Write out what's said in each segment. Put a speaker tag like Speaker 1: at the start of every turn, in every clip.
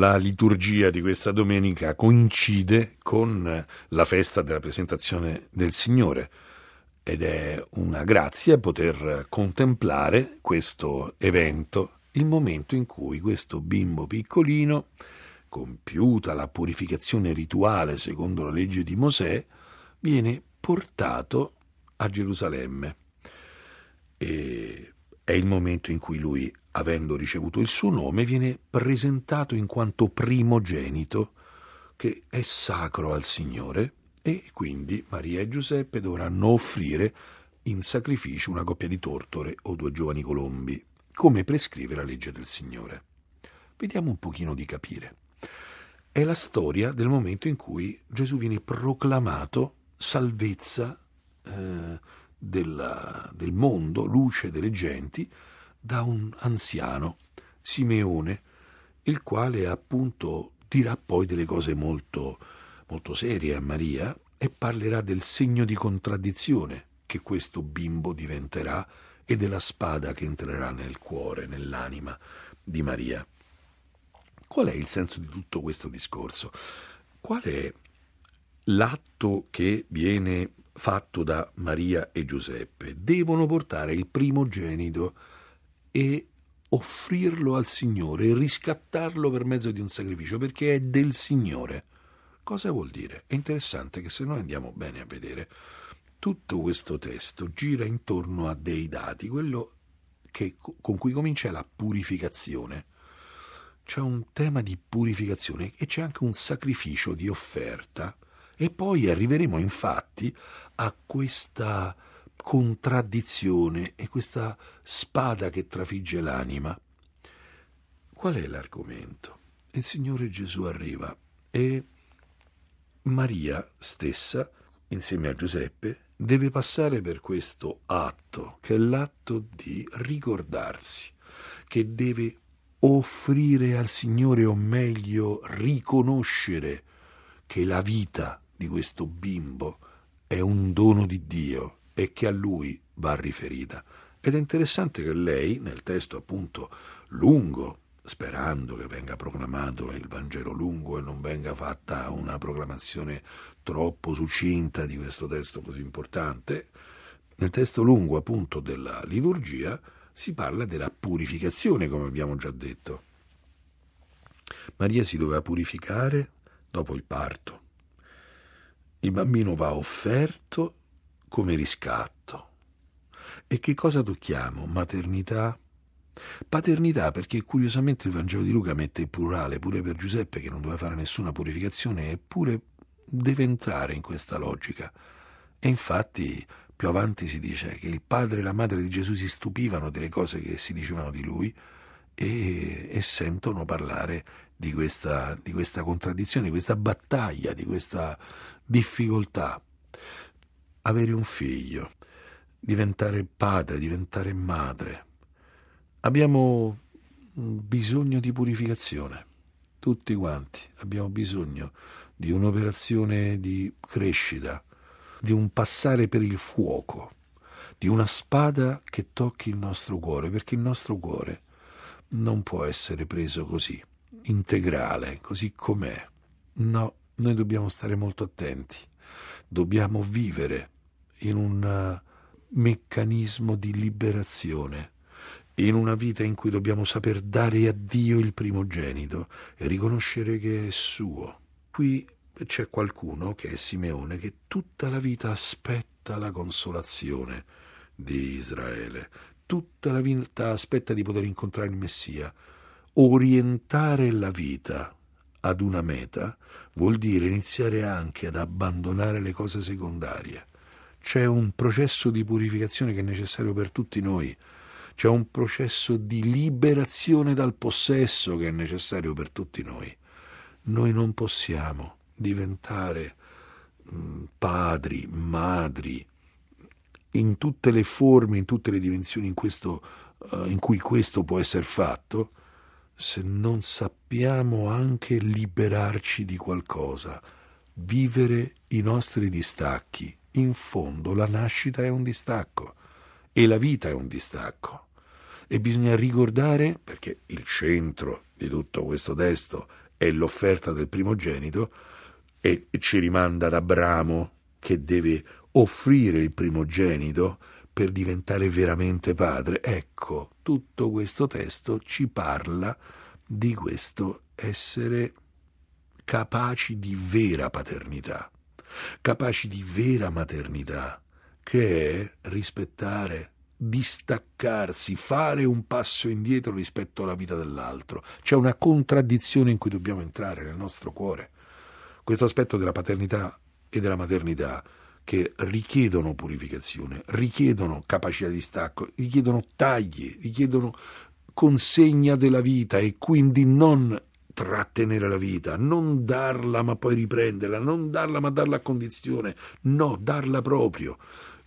Speaker 1: la liturgia di questa domenica coincide con la festa della presentazione del Signore ed è una grazia poter contemplare questo evento, il momento in cui questo bimbo piccolino, compiuta la purificazione rituale secondo la legge di Mosè, viene portato a Gerusalemme. E è il momento in cui lui avendo ricevuto il suo nome, viene presentato in quanto primogenito, che è sacro al Signore, e quindi Maria e Giuseppe dovranno offrire in sacrificio una coppia di tortore o due giovani colombi, come prescrive la legge del Signore. Vediamo un pochino di capire. È la storia del momento in cui Gesù viene proclamato salvezza eh, della, del mondo, luce delle genti, da un anziano, Simeone, il quale appunto dirà poi delle cose molto, molto serie a Maria e parlerà del segno di contraddizione che questo bimbo diventerà e della spada che entrerà nel cuore, nell'anima di Maria. Qual è il senso di tutto questo discorso? Qual è l'atto che viene fatto da Maria e Giuseppe? Devono portare il primogenito e offrirlo al Signore riscattarlo per mezzo di un sacrificio, perché è del Signore. Cosa vuol dire? È interessante che se noi andiamo bene a vedere, tutto questo testo gira intorno a dei dati, quello che, con cui comincia è la purificazione. C'è un tema di purificazione e c'è anche un sacrificio di offerta. E poi arriveremo infatti a questa contraddizione e questa spada che trafigge l'anima. Qual è l'argomento? Il Signore Gesù arriva e Maria stessa, insieme a Giuseppe, deve passare per questo atto, che è l'atto di ricordarsi, che deve offrire al Signore, o meglio, riconoscere che la vita di questo bimbo è un dono di Dio e che a lui va riferita. Ed è interessante che lei, nel testo appunto lungo, sperando che venga proclamato il Vangelo lungo e non venga fatta una proclamazione troppo succinta di questo testo così importante, nel testo lungo appunto della liturgia si parla della purificazione, come abbiamo già detto. Maria si doveva purificare dopo il parto. Il bambino va offerto come riscatto. E che cosa tocchiamo? Maternità? Paternità perché curiosamente il Vangelo di Luca mette il plurale pure per Giuseppe che non doveva fare nessuna purificazione eppure deve entrare in questa logica. E infatti più avanti si dice che il padre e la madre di Gesù si stupivano delle cose che si dicevano di lui e, e sentono parlare di questa, di questa contraddizione, di questa battaglia, di questa difficoltà avere un figlio, diventare padre, diventare madre. Abbiamo bisogno di purificazione, tutti quanti abbiamo bisogno di un'operazione di crescita, di un passare per il fuoco, di una spada che tocchi il nostro cuore, perché il nostro cuore non può essere preso così, integrale, così com'è. No, noi dobbiamo stare molto attenti dobbiamo vivere in un eh, meccanismo di liberazione, in una vita in cui dobbiamo saper dare a Dio il primogenito e riconoscere che è suo. Qui c'è qualcuno, che è Simeone, che tutta la vita aspetta la consolazione di Israele, tutta la vita aspetta di poter incontrare il Messia, orientare la vita ad una meta vuol dire iniziare anche ad abbandonare le cose secondarie. C'è un processo di purificazione che è necessario per tutti noi, c'è un processo di liberazione dal possesso che è necessario per tutti noi. Noi non possiamo diventare mm, padri, madri, in tutte le forme, in tutte le dimensioni in, questo, eh, in cui questo può essere fatto, se non sappiamo anche liberarci di qualcosa, vivere i nostri distacchi. In fondo la nascita è un distacco e la vita è un distacco. E bisogna ricordare, perché il centro di tutto questo testo è l'offerta del primogenito, e ci rimanda ad Abramo che deve offrire il primogenito per diventare veramente padre. Ecco, tutto questo testo ci parla di questo essere capaci di vera paternità, capaci di vera maternità, che è rispettare, distaccarsi, fare un passo indietro rispetto alla vita dell'altro. C'è una contraddizione in cui dobbiamo entrare nel nostro cuore. Questo aspetto della paternità e della maternità che richiedono purificazione, richiedono capacità di stacco, richiedono tagli, richiedono consegna della vita e quindi non trattenere la vita, non darla ma poi riprenderla, non darla ma darla a condizione, no, darla proprio,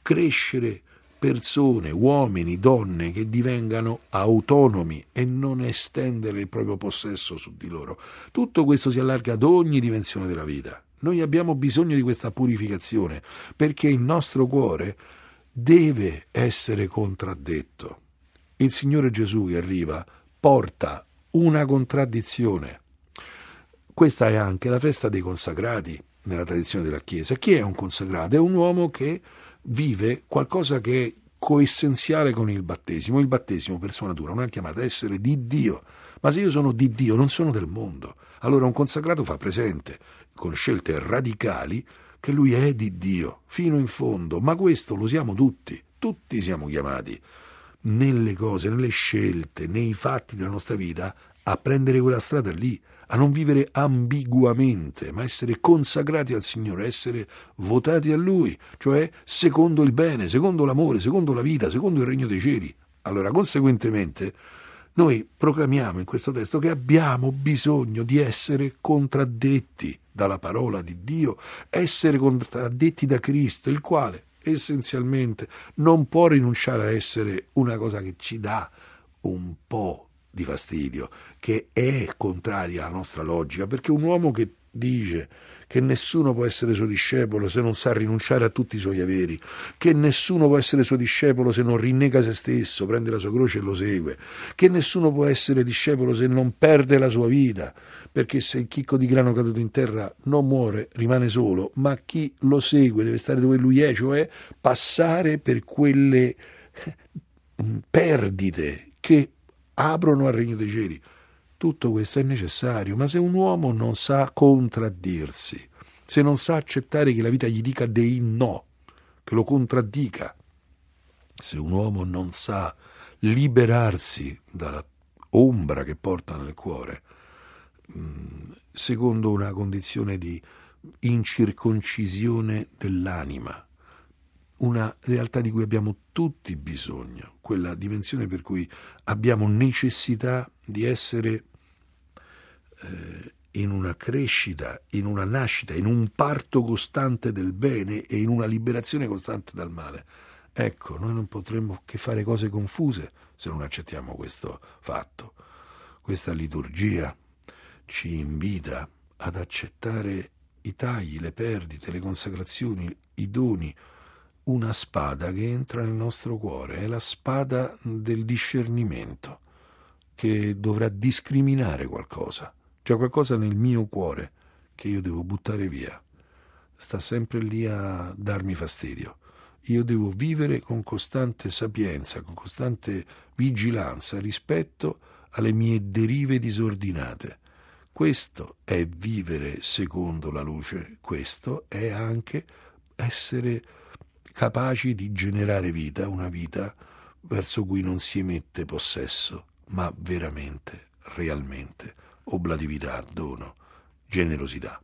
Speaker 1: crescere persone, uomini, donne che divengano autonomi e non estendere il proprio possesso su di loro. Tutto questo si allarga ad ogni dimensione della vita. Noi abbiamo bisogno di questa purificazione perché il nostro cuore deve essere contraddetto. Il Signore Gesù che arriva porta una contraddizione. Questa è anche la festa dei consacrati nella tradizione della Chiesa. Chi è un consacrato? È un uomo che vive qualcosa che è coessenziale con il battesimo. Il battesimo, per sua natura, non è chiamato a essere di Dio, ma se io sono di Dio, non sono del mondo. Allora un consacrato fa presente, con scelte radicali, che lui è di Dio, fino in fondo, ma questo lo siamo tutti, tutti siamo chiamati, nelle cose, nelle scelte, nei fatti della nostra vita, a prendere quella strada lì, a non vivere ambiguamente, ma essere consacrati al Signore, essere votati a Lui, cioè secondo il bene, secondo l'amore, secondo la vita, secondo il regno dei cieli. Allora, conseguentemente, noi proclamiamo in questo testo che abbiamo bisogno di essere contraddetti dalla parola di Dio, essere contraddetti da Cristo, il quale essenzialmente non può rinunciare a essere una cosa che ci dà un po' di fastidio, che è contraria alla nostra logica, perché un uomo che dice che nessuno può essere suo discepolo se non sa rinunciare a tutti i suoi averi, che nessuno può essere suo discepolo se non rinnega se stesso, prende la sua croce e lo segue, che nessuno può essere discepolo se non perde la sua vita, perché se il chicco di grano caduto in terra non muore, rimane solo, ma chi lo segue deve stare dove lui è, cioè passare per quelle eh, perdite che aprono al regno dei cieli. Tutto questo è necessario, ma se un uomo non sa contraddirsi, se non sa accettare che la vita gli dica dei no, che lo contraddica, se un uomo non sa liberarsi dalla ombra che porta nel cuore, mm, secondo una condizione di incirconcisione dell'anima, una realtà di cui abbiamo tutti bisogno, quella dimensione per cui abbiamo necessità di essere eh, in una crescita, in una nascita, in un parto costante del bene e in una liberazione costante dal male. Ecco, noi non potremmo che fare cose confuse se non accettiamo questo fatto. Questa liturgia ci invita ad accettare i tagli, le perdite, le consacrazioni, i doni, una spada che entra nel nostro cuore, è la spada del discernimento, che dovrà discriminare qualcosa c'è qualcosa nel mio cuore che io devo buttare via. Sta sempre lì a darmi fastidio. Io devo vivere con costante sapienza, con costante vigilanza rispetto alle mie derive disordinate. Questo è vivere secondo la luce, questo è anche essere capaci di generare vita, una vita verso cui non si emette possesso, ma veramente, realmente oblatività, dono, generosità.